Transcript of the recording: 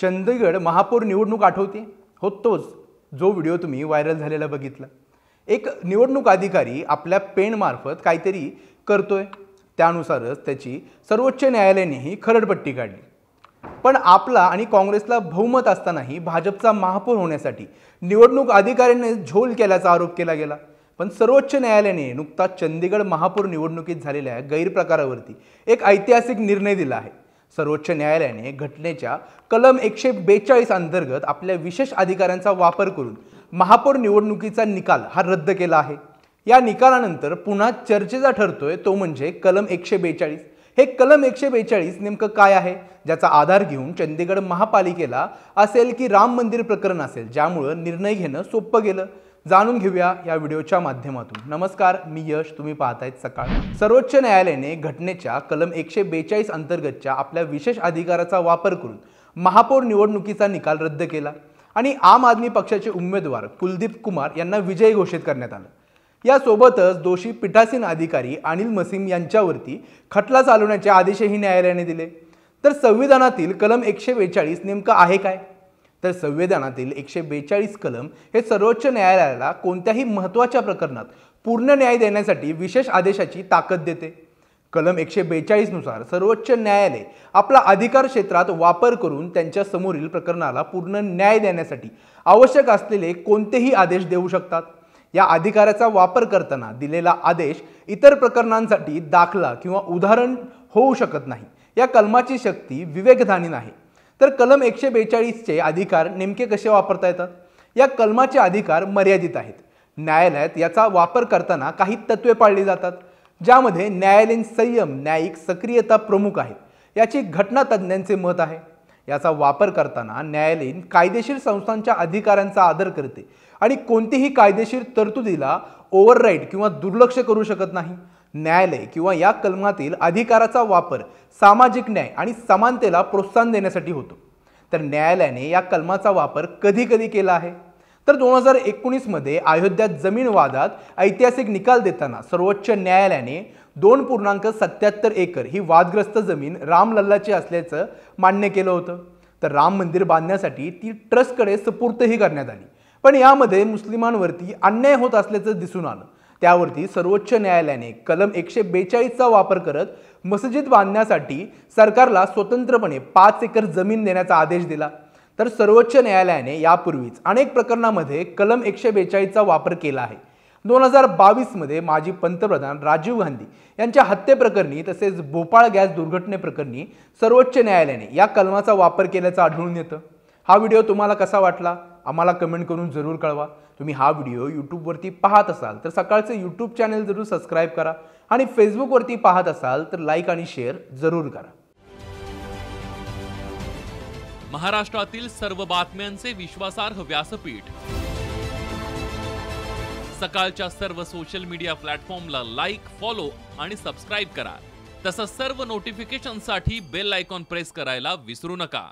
चंदीगड महापौर निवडणूक आठवते हो तोच जो व्हिडिओ तुम्ही व्हायरल झालेला बघितला एक निवडणूक अधिकारी आपल्या पेनमार्फत काहीतरी करतोय त्यानुसारच त्याची सर्वोच्च न्यायालयानेही खरडपट्टी काढली पण आपला आणि काँग्रेसला बहुमत असतानाही भाजपचा महापौर होण्यासाठी निवडणूक अधिकाऱ्याने झोल केल्याचा आरोप केला गेला पण सर्वोच्च न्यायालयाने नुकताच चंदीगड महापौर निवडणुकीत झालेल्या गैरप्रकारावरती एक ऐतिहासिक निर्णय दिला आहे सर्वोच्च न्यायालयाने घटनेच्या कलम एकशे बेचाळीस अंतर्गत आपल्या विशेष अधिकारांचा वापर करून महापौर निवडणुकीचा निकाल हा रद्द केला आहे या निकालानंतर पुन्हा चर्चेचा ठरतोय तो म्हणजे कलम एकशे बेचाळीस हे कलम एकशे बेचाळीस नेमकं काय आहे ज्याचा आधार घेऊन चंदीगड महापालिकेला असेल की राम मंदिर प्रकरण असेल ज्यामुळं निर्णय घेणं सोपं गेलं जाणून घेऊया या व्हिडिओच्या माध्यमातून नमस्कार मी यश तुम्ही पाहतायत सकाळ सर्वोच्च न्यायालयाने घटनेच्या कलम एकशे बेचाळीस अंतर्गतच्या आपल्या विशेष अधिकाराचा वापर करून महापौर निवडणुकीचा निकाल रद्द केला आणि आम आदमी पक्षाचे उमेदवार कुलदीप कुमार यांना विजयी घोषित करण्यात आलं यासोबतच दोषी पिठासीन अधिकारी अनिल मसीम यांच्यावरती खटला चालवण्याचे आदेशही न्यायालयाने दिले तर संविधानातील कलम एकशे बेचाळीस नेमकं आहे काय तर संविधानातील एकशे बेचाळीस कलम हे सर्वोच्च न्यायालयाला कोणत्याही महत्त्वाच्या प्रकरणात पूर्ण न्याय देण्यासाठी विशेष आदेशाची ताकद देते कलम एकशे बेचाळीसनुसार सर्वोच्च न्यायालय आपला अधिकार क्षेत्रात वापर करून त्यांच्या समोरील प्रकरणाला पूर्ण न्याय देण्यासाठी आवश्यक असलेले कोणतेही आदेश देऊ शकतात या अधिकाराचा वापर करताना दिलेला आदेश इतर प्रकरणांसाठी दाखला किंवा उदाहरण होऊ शकत नाही या कलमाची शक्ती विवेकधानी नाही तर कलम एकशे बेचाळीसचे अधिकार नेमके कसे वापरता येतात या कलमाचे अधिकार मर्यादित आहेत न्यायालयात याचा वापर करताना काही तत्वे पाळली जातात ज्यामध्ये न्यायालयीन संयम न्यायिक सक्रियता प्रमुख आहे याची घटना तज्ज्ञांचे मत आहे याचा वापर करताना न्यायालयीन कायदेशीर संस्थांच्या अधिकारांचा आदर करते आणि कोणतीही कायदेशीर तरतुदीला ओव्हरराईड किंवा दुर्लक्ष करू शकत नाही न्यायालय किंवा या कलमातील अधिकाराचा वापर सामाजिक न्याय आणि समानतेला प्रोत्साहन देण्यासाठी होतो तर न्यायालयाने या कलमाचा वापर कधी कधी केला आहे तर दोन हजार एकोणीसमध्ये अयोध्यात जमीन वादात ऐतिहासिक निकाल देताना सर्वोच्च न्यायालयाने दोन पूर्णांक सत्याहत्तर एकर ही वादग्रस्त जमीन रामलल्लाची असल्याचं मान्य केलं होतं तर राम मंदिर बांधण्यासाठी ती ट्रस्टकडे सपूर्तही करण्यात आली पण यामध्ये मुस्लिमांवरती अन्याय होत असल्याचं दिसून आलं त्यावरती सर्वोच्च न्यायालयाने कलम एकशे बेचाळीसचा वापर करत मस्जिद बांधण्यासाठी सरकारला स्वतंत्रपणे पाच एकर जमीन देण्याचा आदेश दिला तर सर्वोच्च न्यायालयाने यापूर्वीच अनेक प्रकरणामध्ये कलम एकशे बेचाळीसचा वापर केला आहे दोन हजार बावीसमध्ये माजी पंतप्रधान राजीव गांधी यांच्या हत्येप्रकरणी तसेच भोपाळ गॅस दुर्घटनेप्रकरणी सर्वोच्च न्यायालयाने या कलमाचा वापर केल्याचं आढळून येतं हा व्हिडिओ तुम्हाला कसा वाटला आम्हाला कमेंट करून जरूर कळवा तुम्ही हा व्हिडिओ यूट्यूबवरती पाहत असाल तर सकाळचं यूट्यूब चॅनल जरूर सबस्क्राईब करा आणि फेसबुकवरती पाहत असाल तर लाईक आणि शेअर जरूर करा महाराष्ट्रातील सर्व बातम्यांचे विश्वासार्ह व्यासपीठ सकाळच्या सर्व सोशल मीडिया प्लॅटफॉर्मला लाईक फॉलो आणि सबस्क्राईब करा तसंच सर्व नोटिफिकेशनसाठी बेल आयकॉन प्रेस करायला विसरू नका